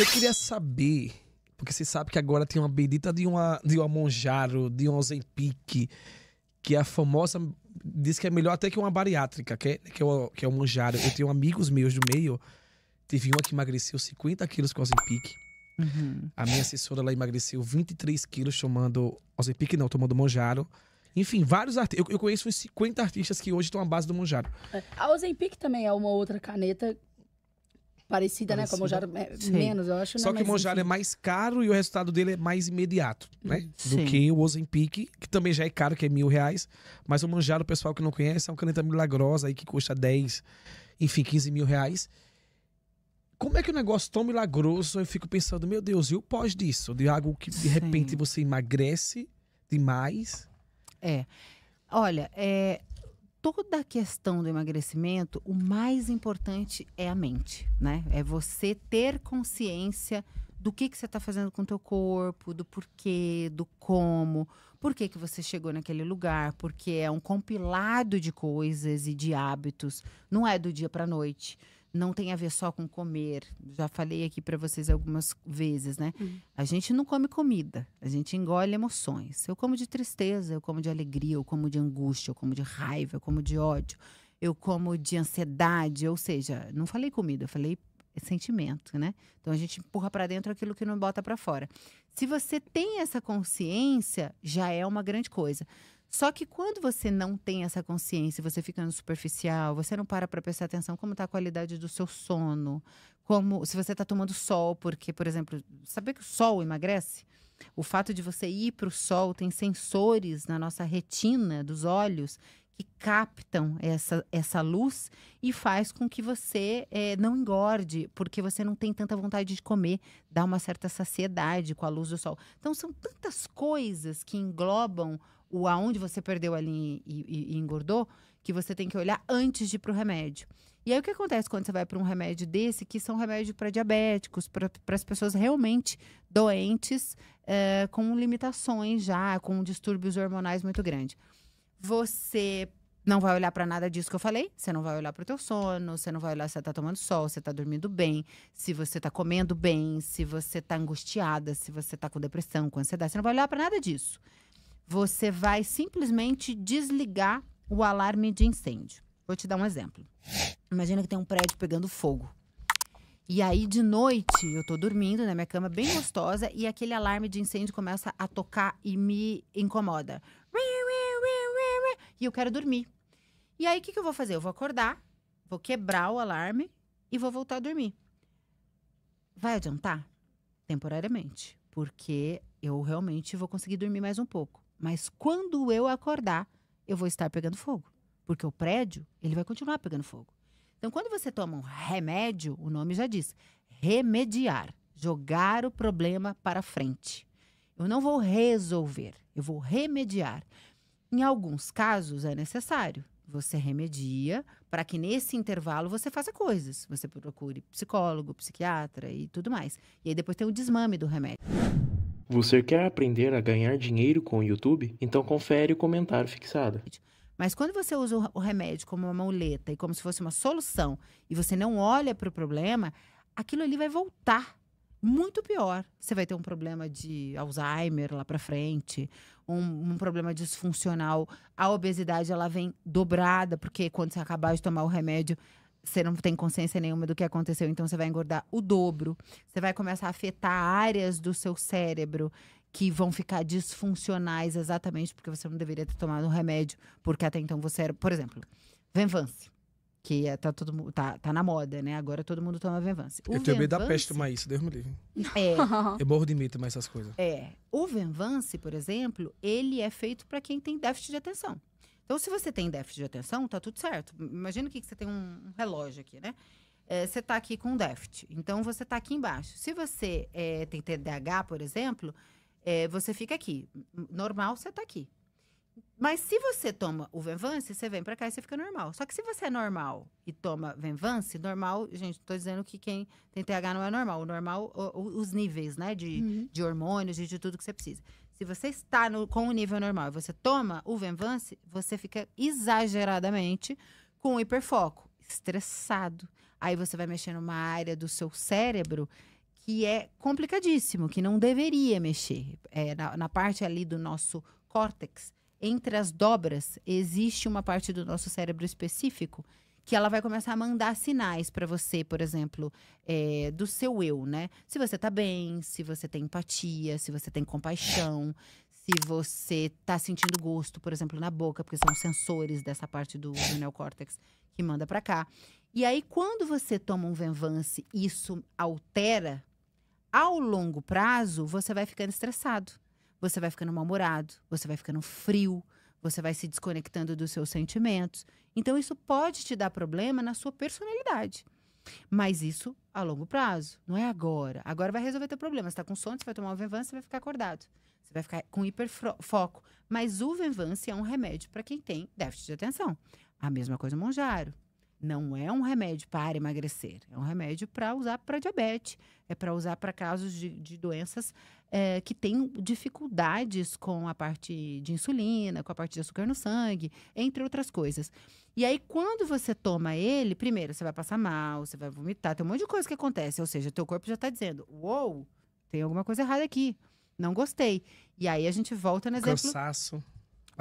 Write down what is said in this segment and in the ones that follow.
Eu queria saber, porque você sabe que agora tem uma bendita de uma de uma Monjaro, de um Ozempic, que é a famosa diz que é melhor até que uma bariátrica, que é, que é, o, que é o Monjaro. Eu tenho amigos meus do meio, teve uma que emagreceu 50 quilos com Ozempic. Uhum. A minha assessora lá emagreceu 23 quilos tomando Ozempic, não, tomando Monjaro. Enfim, vários artistas. Eu, eu, conheço uns 50 artistas que hoje estão à base do Monjaro. É, a Ozempic também é uma outra caneta parecida, parecida. né? Com a Mojar é menos, eu acho. Né? Só né? que o Mojar é mais caro e o resultado dele é mais imediato, né? Sim. Do que o Ozempic, que também já é caro, que é mil reais. Mas o Monjaro, o pessoal que não conhece, é uma caneta milagrosa aí que custa 10, enfim, 15 mil reais como é que o um negócio tão milagroso? Eu fico pensando, meu Deus, e o pós disso? De algo que de Sim. repente você emagrece demais? É. Olha, é, toda a questão do emagrecimento, o mais importante é a mente, né? É você ter consciência do que, que você está fazendo com o teu corpo, do porquê, do como, por que, que você chegou naquele lugar, porque é um compilado de coisas e de hábitos, não é do dia para a noite não tem a ver só com comer. Já falei aqui para vocês algumas vezes, né? Uhum. A gente não come comida, a gente engole emoções. Eu como de tristeza, eu como de alegria, eu como de angústia, eu como de raiva, eu como de ódio, eu como de ansiedade, ou seja, não falei comida, eu falei sentimento, né? Então a gente empurra para dentro aquilo que não bota para fora. Se você tem essa consciência, já é uma grande coisa. Só que quando você não tem essa consciência, você fica no superficial, você não para para prestar atenção como está a qualidade do seu sono, como se você está tomando sol, porque, por exemplo, saber que o sol emagrece? O fato de você ir para o sol tem sensores na nossa retina dos olhos que captam essa, essa luz e faz com que você é, não engorde, porque você não tem tanta vontade de comer, dá uma certa saciedade com a luz do sol. Então, são tantas coisas que englobam o aonde você perdeu a linha e, e, e engordou, que você tem que olhar antes de ir para o remédio. E aí o que acontece quando você vai para um remédio desse, que são remédios para diabéticos, para as pessoas realmente doentes, é, com limitações já, com distúrbios hormonais muito grandes. Você não vai olhar para nada disso que eu falei, você não vai olhar para o teu sono, você não vai olhar se você está tomando sol, se você tá dormindo bem, se você está comendo bem, se você está angustiada, se você está com depressão, com ansiedade, você não vai olhar para nada disso você vai simplesmente desligar o alarme de incêndio. Vou te dar um exemplo. Imagina que tem um prédio pegando fogo. E aí, de noite, eu tô dormindo na né? minha cama bem gostosa e aquele alarme de incêndio começa a tocar e me incomoda. E eu quero dormir. E aí, o que, que eu vou fazer? Eu vou acordar, vou quebrar o alarme e vou voltar a dormir. Vai adiantar? Temporariamente. Porque eu realmente vou conseguir dormir mais um pouco. Mas quando eu acordar, eu vou estar pegando fogo, porque o prédio ele vai continuar pegando fogo. Então, quando você toma um remédio, o nome já diz, remediar, jogar o problema para frente. Eu não vou resolver, eu vou remediar. Em alguns casos é necessário. Você remedia para que nesse intervalo você faça coisas. Você procure psicólogo, psiquiatra e tudo mais. E aí depois tem o desmame do remédio. Você quer aprender a ganhar dinheiro com o YouTube? Então confere o comentário fixado. Mas quando você usa o remédio como uma muleta e como se fosse uma solução e você não olha para o problema, aquilo ali vai voltar muito pior. Você vai ter um problema de Alzheimer lá para frente, um, um, problema disfuncional. A obesidade ela vem dobrada, porque quando você acabar de tomar o remédio, você não tem consciência nenhuma do que aconteceu, então você vai engordar o dobro. Você vai começar a afetar áreas do seu cérebro que vão ficar disfuncionais exatamente porque você não deveria ter tomado um remédio, porque até então você era, por exemplo, Venvance, que é, tá todo mundo tá, tá na moda, né? Agora todo mundo toma Venvance. O eu tenho medo da peste, tomar isso Deus me livre. É. eu morro de medo mais essas coisas. É. O Venvance, por exemplo, ele é feito para quem tem déficit de atenção. Então, se você tem déficit de atenção, tá tudo certo. Imagina que você tem um relógio aqui, né? É, você tá aqui com déficit. Então, você tá aqui embaixo. Se você é, tem TDAH, por exemplo, é, você fica aqui. Normal, você tá aqui. Mas se você toma o Venvance, você vem para cá e você fica normal. Só que se você é normal e toma Venvance, normal, gente, tô dizendo que quem tem TH não é normal. O normal, o, o, os níveis, né, de, uhum. de hormônios e de tudo que você precisa. Se você está no, com o nível normal e você toma o Venvance, você fica exageradamente com hiperfoco, estressado. Aí você vai mexer numa área do seu cérebro que é complicadíssimo, que não deveria mexer. É, na, na parte ali do nosso córtex, entre as dobras, existe uma parte do nosso cérebro específico que ela vai começar a mandar sinais para você, por exemplo, é, do seu eu, né? Se você tá bem, se você tem empatia, se você tem compaixão, se você tá sentindo gosto, por exemplo, na boca, porque são sensores dessa parte do, do neocórtex que manda para cá. E aí, quando você toma um Venvance, isso altera. Ao longo prazo, você vai ficando estressado, você vai ficando mal-humorado, você vai ficando frio, você vai se desconectando dos seus sentimentos. Então, isso pode te dar problema na sua personalidade. Mas isso a longo prazo, não é agora. Agora vai resolver teu problema. Você está com sono, você vai tomar o Venvance, você vai ficar acordado. Você vai ficar com hiperfoco. Mas o Venvance é um remédio para quem tem déficit de atenção. A mesma coisa o Monjaro. Não é um remédio para emagrecer, é um remédio para usar para diabetes, é para usar para casos de, de doenças é, que têm dificuldades com a parte de insulina, com a parte de açúcar no sangue, entre outras coisas. E aí, quando você toma ele, primeiro você vai passar mal, você vai vomitar, tem um monte de coisa que acontece. Ou seja, teu corpo já está dizendo: uou, wow, tem alguma coisa errada aqui, não gostei. E aí a gente volta no exemplo. Cansaço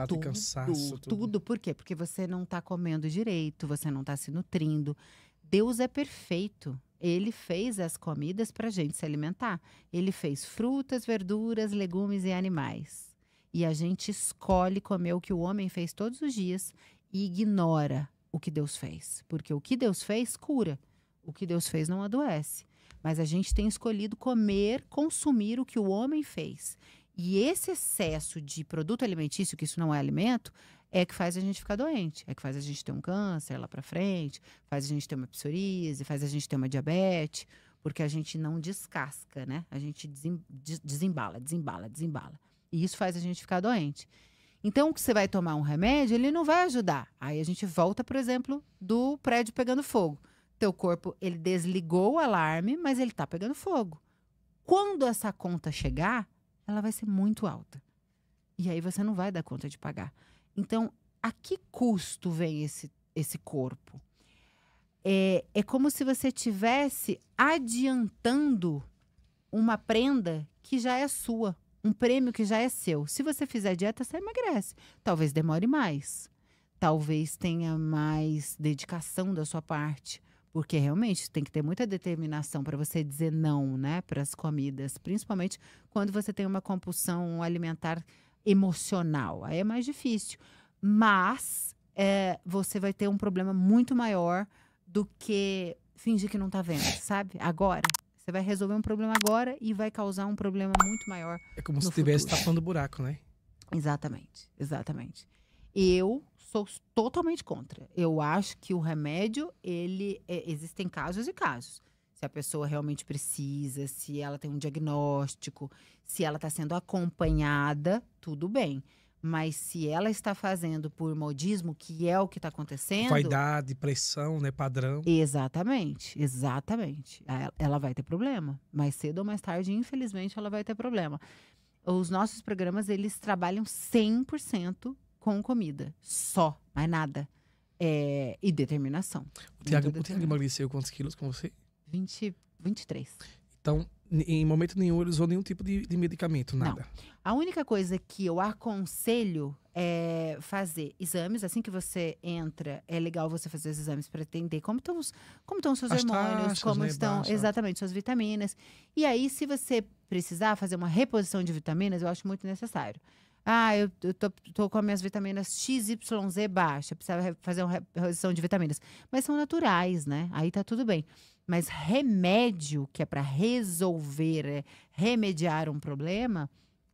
ah, tudo, cansaço. Tudo. tudo. Por quê? Porque você não está comendo direito, você não está se nutrindo. Deus é perfeito. Ele fez as comidas para a gente se alimentar. Ele fez frutas, verduras, legumes e animais. E a gente escolhe comer o que o homem fez todos os dias e ignora o que Deus fez. Porque o que Deus fez cura. O que Deus fez não adoece. Mas a gente tem escolhido comer, consumir o que o homem fez. E esse excesso de produto alimentício, que isso não é alimento, é que faz a gente ficar doente, é que faz a gente ter um câncer lá para frente, faz a gente ter uma psoríase, faz a gente ter uma diabetes, porque a gente não descasca, né? A gente desem, desembala, desembala, desembala. E isso faz a gente ficar doente. Então, o que você vai tomar um remédio, ele não vai ajudar. Aí a gente volta, por exemplo, do prédio pegando fogo. Teu corpo, ele desligou o alarme, mas ele tá pegando fogo. Quando essa conta chegar, ela vai ser muito alta. E aí você não vai dar conta de pagar. Então, a que custo vem esse, esse corpo? É, é como se você tivesse adiantando uma prenda que já é sua, um prêmio que já é seu. Se você fizer dieta, você emagrece. Talvez demore mais. Talvez tenha mais dedicação da sua parte. Porque realmente tem que ter muita determinação para você dizer não, né, para as comidas, principalmente quando você tem uma compulsão alimentar emocional. Aí é mais difícil. Mas é, você vai ter um problema muito maior do que fingir que não está vendo, sabe? Agora. Você vai resolver um problema agora e vai causar um problema muito maior. É como se estivesse tapando buraco, né? Exatamente, exatamente. Eu sou totalmente contra. Eu acho que o remédio, ele é, existem casos e casos. Se a pessoa realmente precisa, se ela tem um diagnóstico, se ela está sendo acompanhada, tudo bem. Mas se ela está fazendo por modismo, que é o que está acontecendo. Vaidade, pressão, né? Padrão. Exatamente, exatamente. Ela vai ter problema. Mais cedo ou mais tarde, infelizmente, ela vai ter problema. Os nossos programas, eles trabalham 100% com comida. Só, mais nada. É, e determinação. O Tiago emagreceu quantos quilos com você? 20, 23. Então, em momento nenhum, ele usou nenhum tipo de, de medicamento, nada. Não. A única coisa que eu aconselho é fazer exames. Assim que você entra, é legal você fazer os exames para entender como estão os, como estão seus As hormônios, taxas, como né, estão baixa. exatamente suas vitaminas. E aí, se você precisar fazer uma reposição de vitaminas, eu acho muito necessário. Ah, eu, eu tô, tô, com as minhas vitaminas XYZ baixa, precisava fazer uma reposição de vitaminas. Mas são naturais, né? Aí tá tudo bem. Mas remédio que é para resolver, é remediar um problema,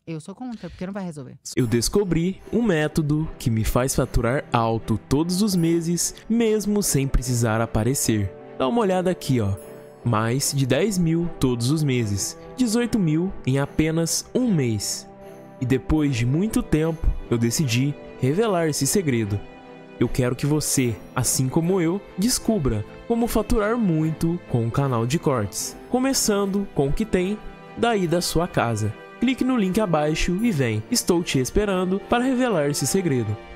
eu sou contra, porque não vai resolver. Eu descobri um método que me faz faturar alto todos os meses, mesmo sem precisar aparecer. Dá uma olhada aqui, ó. Mais de 10 mil todos os meses, 18 mil em apenas um mês. E depois de muito tempo, eu decidi revelar esse segredo. Eu quero que você, assim como eu, descubra como faturar muito com o canal de cortes, começando com o que tem daí da sua casa. Clique no link abaixo e vem. Estou te esperando para revelar esse segredo.